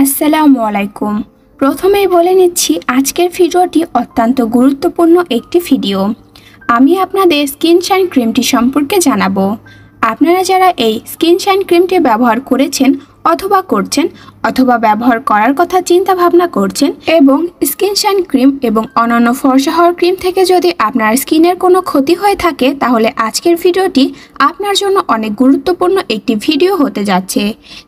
আসসালামু আলাইকুম প্রথমেই বলে নিচ্ছি আজকের ভিডিওটি অত্যন্ত গুরুত্বপূর্ণ একটি ভিডিও আমি আপনাদের স্কিন শাইন ক্রিমটি সম্পর্কে জানাবো আপনারা যারা এই স্কিন শাইন ক্রিমটি ব্যবহার করেছেন অথবা করছেন অথবা ব্যবহার করার কথা চিন্তা ভাবনা করছেন এবং স্কিন শাইন ক্রিম এবং অন্যান্য ফর্সা হওয়ার ক্রিম থেকে যদি আপনার স্কিনের কোনো ক্ষতি হয়ে থাকে তাহলে আজকের ভিডিওটি আপনার জন্য অনেক গুরুত্বপূর্ণ একটি ভিডিও হতে যাচ্ছে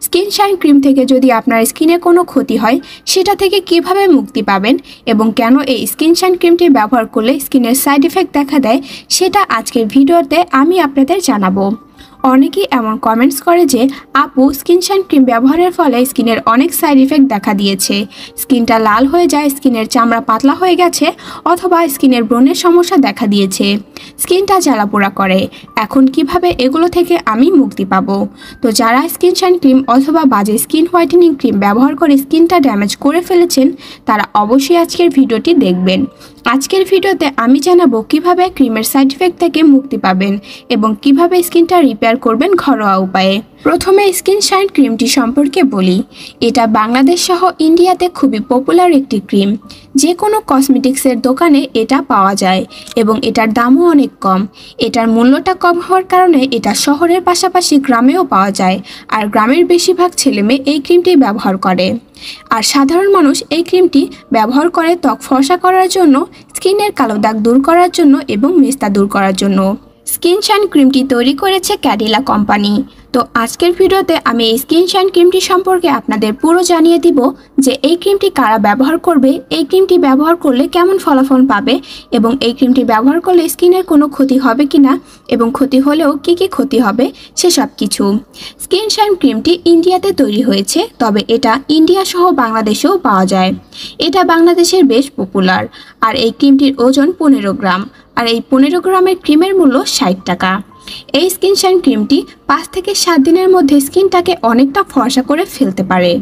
স্কিন শাইন ক্রিম থেকে যদি আপনার স্কিনে কোনো ক্ষতি হয় সেটা থেকে কিভাবে মুক্তি পাবেন এবং কেন এই স্কিন শাইন ক্রিমটি ব্যবহার করলে স্কিনের সাইড ইফেক্ট দেখা দেয় সেটা আজকের ভিডিওতে আমি আপনাদের জানাবো অনেকেই এমন কমেন্টস করে যে আপু স্কিন শাইন ক্রিম ব্যবহারের ফলে স্কিনের অনেক সাইড ইফেক্ট দেখা দিয়েছে স্কিনটা লাল হয়ে যায় স্কিনের চামড়া পাতলা হয়ে গেছে অথবা স্কিনের ব্রণের সমস্যা দেখা দিয়েছে স্কিনটা জ্বালাপোড়া করে এখন কিভাবে এগুলো থেকে আমি মুক্তি পাবো তো যারা স্কিন শাইন ক্রিম অথবা বাজে স্কিন হোয়াইটেনিং ক্রিম ব্যবহার করে স্কিনটা ড্যামেজ করে ফেলেছেন তারা অবশ্যই আজকের ভিডিওটি দেখবেন আজকের ভিডিওতে আমি জানাবো কিভাবে ক্রিমের সাইড ইফেক্ট থেকে মুক্তি পাবেন এবং কিভাবে স্কিনটা রিপেয়ার করবেন ঘরোয়া উপায়ে প্রথমে স্কিন শাইন ক্রিমটি সম্পর্কে বলি এটা বাংলাদেশ সহ ইন্ডিয়াতে খুবই পপুলার একটি ক্রিম যে কোনো কসমেটিক্সের দোকানে এটা পাওয়া যায় এবং এটার দামও অনেক কম এটার মূল্যটা কম হওয়ার কারণে এটা শহরের পাশাপাশি গ্রামেও পাওয়া যায় আর গ্রামের বেশিরভাগ ছেলেমেয়ে এই ক্রিমটি ব্যবহার করে আর সাধারণ মানুষ এই ক্রিমটি ব্যবহার করে ত্বক ফর্সা করার জন্য স্কিনের কালো দাগ দূর করার জন্য এবং মেস্তা দূর করার জন্য স্কিন শাইন ক্রিমটি তৈরি করেছে ক্যাডিলা কোম্পানি তো আজকের ভিডিওতে আমি এই স্কিন শাইন ক্রিমটি সম্পর্কে আপনাদের পুরো জানিয়ে দিব যে এই ক্রিমটি কারা ব্যবহার করবে এই ক্রিমটি ব্যবহার করলে কেমন ফলাফল পাবে এবং এই ক্রিমটি ব্যবহার করলে স্কিনের কোনো ক্ষতি হবে কি না এবং ক্ষতি হলেও কি কি ক্ষতি হবে সেসব কিছু স্কিন শাইন ক্রিমটি ইন্ডিয়াতে তৈরি হয়েছে তবে এটা ইন্ডিয়া সহ বাংলাদেশেও পাওয়া যায় এটা বাংলাদেশের বেশ পপুলার আর এই ক্রিমটির ওজন পনেরো গ্রাম আর এই পনেরো গ্রামের ক্রিমের মূল্য ষাট টাকা এই স্কিন শাইন ক্রিমটি পাঁচ থেকে সাত দিনের মধ্যে স্কিনটাকে অনেকটা ফর্সা করে ফেলতে পারে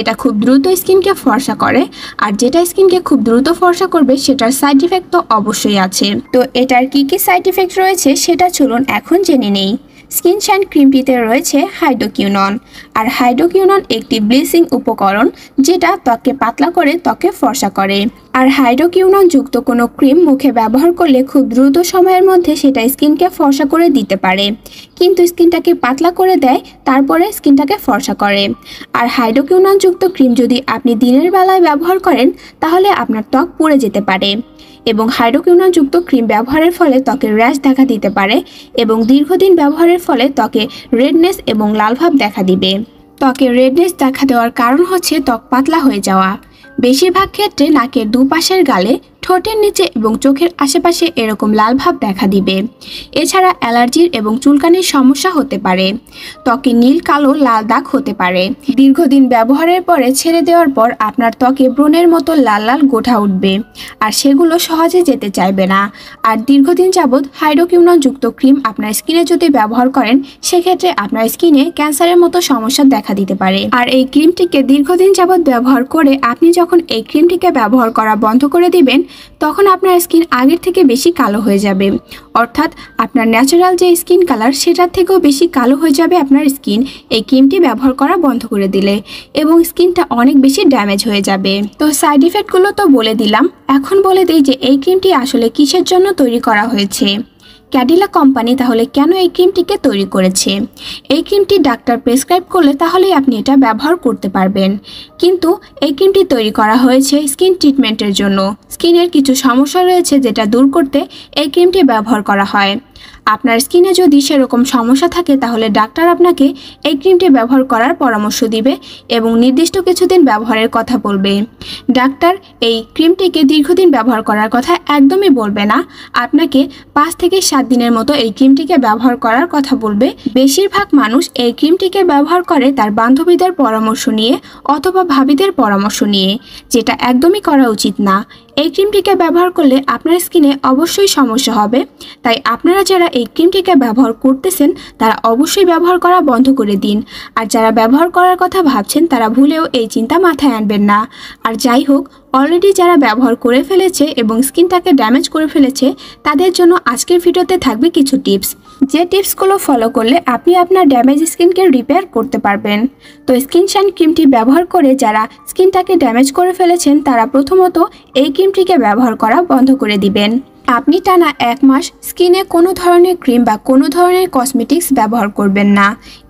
এটা খুব দ্রুত স্কিনকে ফর্সা করে আর যেটা স্কিনকে খুব দ্রুত ফর্সা করবে সেটার সাইড ইফেক্ট তো অবশ্যই আছে তো এটার কি কি সাইড ইফেক্ট রয়েছে সেটা চলুন এখন জেনে নেই স্কিন শাইন ক্রিমটিতে রয়েছে হাইড্রোকিউনন আর হাইড্রোকিউনন একটি ব্লিচিং উপকরণ যেটা ত্বককে পাতলা করে ত্বকে ফর্সা করে আর হাইড্রোকিউনন যুক্ত কোনো ক্রিম মুখে ব্যবহার করলে খুব দ্রুত সময়ের মধ্যে সেটা স্কিনকে ফর্সা করে দিতে পারে কিন্তু স্কিনটাকে পাতলা করে দেয় তারপরে স্কিনটাকে ফর্সা করে আর হাইড্রোকিউনন যুক্ত ক্রিম যদি আপনি দিনের বেলায় ব্যবহার করেন তাহলে আপনার ত্বক পুড়ে যেতে পারে এবং হাইড্রোকিউনাযুক্ত ক্রিম ব্যবহারের ফলে ত্বকে র্যাশ দেখা দিতে পারে এবং দীর্ঘদিন ব্যবহারের ফলে ত্বকে রেডনেস এবং লালভাব দেখা দিবে ত্বকে রেডনেস দেখা দেওয়ার কারণ হচ্ছে ত্বক পাতলা হয়ে যাওয়া বেশিরভাগ ক্ষেত্রে নাকের দুপাশের গালে ঠোঁটের নিচে এবং চোখের আশেপাশে এরকম লাল ভাব দেখা দিবে এছাড়া অ্যালার্জির এবং চুলকানির সমস্যা হতে পারে ত্বকে নীল কালো লাল দাগ হতে পারে দীর্ঘদিন ব্যবহারের পরে ছেড়ে দেওয়ার পর আপনার ত্বকে ব্রণের মতো লাল লাল গোঠা উঠবে আর সেগুলো সহজে যেতে চাইবে না আর দীর্ঘদিন যাবৎ যুক্ত ক্রিম আপনার স্কিনে যদি ব্যবহার করেন সেক্ষেত্রে আপনার স্কিনে ক্যান্সারের মতো সমস্যা দেখা দিতে পারে আর এই ক্রিমটিকে দীর্ঘদিন যাবৎ ব্যবহার করে আপনি যখন এই ক্রিমটিকে ব্যবহার করা বন্ধ করে দিবেন তখন আপনার স্কিন আগের থেকে বেশি কালো হয়ে যাবে অর্থাৎ আপনার ন্যাচারাল যে স্কিন কালার সেটার থেকেও বেশি কালো হয়ে যাবে আপনার স্কিন এই ক্রিমটি ব্যবহার করা বন্ধ করে দিলে এবং স্কিনটা অনেক বেশি ড্যামেজ হয়ে যাবে তো সাইড ইফেক্টগুলো তো বলে দিলাম এখন বলে দিই যে এই ক্রিমটি আসলে কিসের জন্য তৈরি করা হয়েছে ক্যাডিলা কোম্পানি তাহলে কেন এই ক্রিমটিকে তৈরি করেছে এই ক্রিমটি ডাক্তার প্রেসক্রাইব করলে তাহলেই আপনি এটা ব্যবহার করতে পারবেন কিন্তু এই ক্রিমটি তৈরি করা হয়েছে স্কিন ট্রিটমেন্টের জন্য স্কিনের কিছু সমস্যা রয়েছে যেটা দূর করতে এই ক্রিমটি ব্যবহার করা হয় আপনার স্কিনে যদি সেরকম সমস্যা থাকে তাহলে ডাক্তার আপনাকে এই ক্রিমটি ব্যবহার করার পরামর্শ দিবে এবং নির্দিষ্ট কিছুদিন ব্যবহারের কথা বলবে ডাক্তার এই ক্রিমটিকে দীর্ঘদিন ব্যবহার করার কথা একদমই বলবে না আপনাকে পাঁচ থেকে সাত দিনের মতো এই ক্রিমটিকে ব্যবহার করার কথা বলবে বেশিরভাগ মানুষ এই ক্রিমটিকে ব্যবহার করে তার বান্ধবীদের পরামর্শ নিয়ে অথবা ভাবিদের পরামর্শ নিয়ে যেটা একদমই করা উচিত না এই ক্রিমটিকে ব্যবহার করলে আপনার স্কিনে অবশ্যই সমস্যা হবে তাই আপনারা যারা এই ক্রিমটিকে ব্যবহার করতেছেন তারা অবশ্যই ব্যবহার করা বন্ধ করে দিন আর যারা ব্যবহার করার কথা ভাবছেন তারা ভুলেও এই চিন্তা মাথায় আনবেন না আর যাই হোক অলরেডি যারা ব্যবহার করে ফেলেছে এবং স্কিনটাকে ড্যামেজ করে ফেলেছে তাদের জন্য আজকের ভিডিওতে থাকবে কিছু টিপস যে টিপসগুলো ফলো করলে আপনি আপনার ড্যামেজ স্কিনকে রিপেয়ার করতে পারবেন তো স্কিন শাইন ক্রিমটি ব্যবহার করে যারা স্কিনটাকে ড্যামেজ করে ফেলেছেন তারা প্রথমত এই ক্রিমটিকে ব্যবহার করা বন্ধ করে দিবেন আপনি টানা এক মাস স্কিনে কোনো ধরনের ক্রিম বা কোনো ধরনের কসমেটিক্স ব্যবহার করবেন না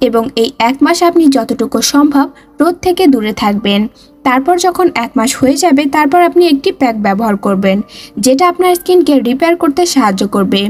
এবং এই এক মাস আপনি যতটুকু সম্ভব রোদ থেকে দূরে থাকবেন তারপর যখন এক মাস হয়ে যাবে তারপর আপনি একটি প্যাক ব্যবহার করবেন যেটা আপনার স্কিনকে রিপেয়ার করতে সাহায্য করবে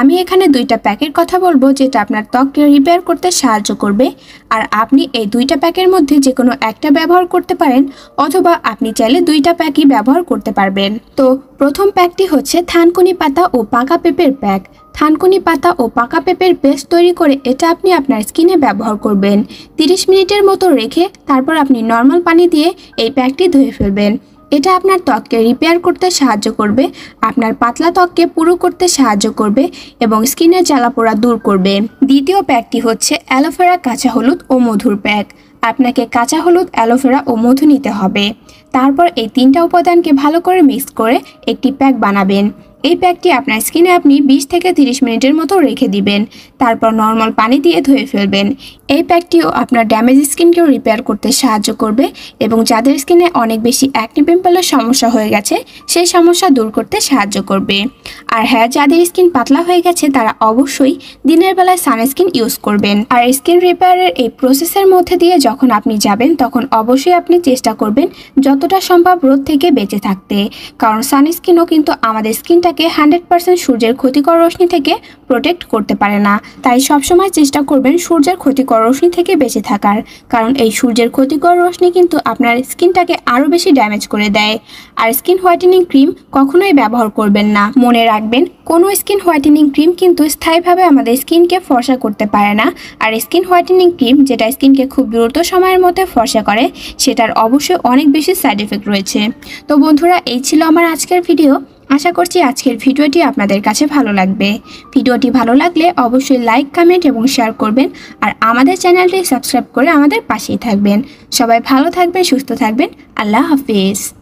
আমি এখানে দুইটা প্যাকের কথা বলবো যেটা আপনার ত্বককে রিপেয়ার করতে সাহায্য করবে আর আপনি এই দুইটা প্যাকের মধ্যে যে কোনো একটা ব্যবহার করতে পারেন অথবা আপনি চাইলে দুইটা প্যাকই ব্যবহার করতে পারবেন তো প্রথম প্যাকটি হচ্ছে থানকুনি পাতা ও পাকা পেঁপের প্যাক থানকুনি পাতা ও পাকা পেঁপের পেস্ট তৈরি করে এটা আপনি আপনার স্কিনে ব্যবহার করবেন 30 মিনিটের মতো রেখে তারপর আপনি নর্মাল পানি দিয়ে এই প্যাকটি ধুয়ে ফেলবেন এটা আপনার ত্বককে রিপেয়ার করতে সাহায্য করবে আপনার পাতলা ত্বককে পুরো করতে সাহায্য করবে এবং স্কিনের জ্বালাপোড়া দূর করবে দ্বিতীয় প্যাকটি হচ্ছে অ্যালোভেরা কাঁচা হলুদ ও মধুর প্যাক আপনাকে কাঁচা হলুদ অ্যালোভেরা ও মধু নিতে হবে তারপর এই তিনটা উপাদানকে ভালো করে মিক্স করে একটি প্যাক বানাবেন এই প্যাকটি আপনার স্কিনে আপনি 20 থেকে 30 মিনিটের মতো রেখে দিবেন তারপর নর্মাল পানি দিয়ে ধুয়ে ফেলবেন এই প্যাকটিও আপনার ড্যামেজ স্কিনকেও রিপেয়ার করতে সাহায্য করবে এবং যাদের স্কিনে অনেক বেশি অ্যাকনি পিম্পলের সমস্যা হয়ে গেছে সেই সমস্যা দূর করতে সাহায্য করবে আর হ্যাঁ যাদের স্কিন পাতলা হয়ে গেছে তারা অবশ্যই দিনের বেলায় সানস্ক্রিন ইউজ করবেন আর স্কিন রিপেয়ারের এই প্রসেসের মধ্যে দিয়ে যখন আপনি যাবেন তখন অবশ্যই আপনি চেষ্টা করবেন যতটা সম্ভব রোদ থেকে বেঁচে থাকতে কারণ সানস্ক্রিনও কিন্তু আমাদের স্কিনটা তাকে হান্ড্রেড পার্সেন্ট সূর্যের ক্ষতিকর রশ্মি থেকে প্রোটেক্ট করতে পারে না তাই সবসময় চেষ্টা করবেন সূর্যের ক্ষতিকর রশ্মি থেকে বেঁচে থাকার কারণ এই সূর্যের ক্ষতিকর রশ্মি কিন্তু আপনার স্কিনটাকে আরও বেশি ড্যামেজ করে দেয় আর স্কিন হোয়াইটেনিং ক্রিম কখনোই ব্যবহার করবেন না মনে রাখবেন কোনো স্কিন হোয়াইটেনিং ক্রিম কিন্তু স্থায়ীভাবে আমাদের স্কিনকে ফর্সা করতে পারে না আর স্কিন হোয়াইটেনিং ক্রিম যেটা স্কিনকে খুব দ্রুত সময়ের মধ্যে ফর্সা করে সেটার অবশ্যই অনেক বেশি সাইড এফেক্ট রয়েছে তো বন্ধুরা এই ছিল আমার আজকের ভিডিও আশা করছি আজকের ভিডিওটি আপনাদের কাছে ভালো লাগবে ভিডিওটি ভালো লাগলে অবশ্যই লাইক কমেন্ট এবং শেয়ার করবেন আর আমাদের চ্যানেলটি সাবস্ক্রাইব করে আমাদের পাশেই থাকবেন সবাই ভালো থাকবেন সুস্থ থাকবেন আল্লাহ হাফিজ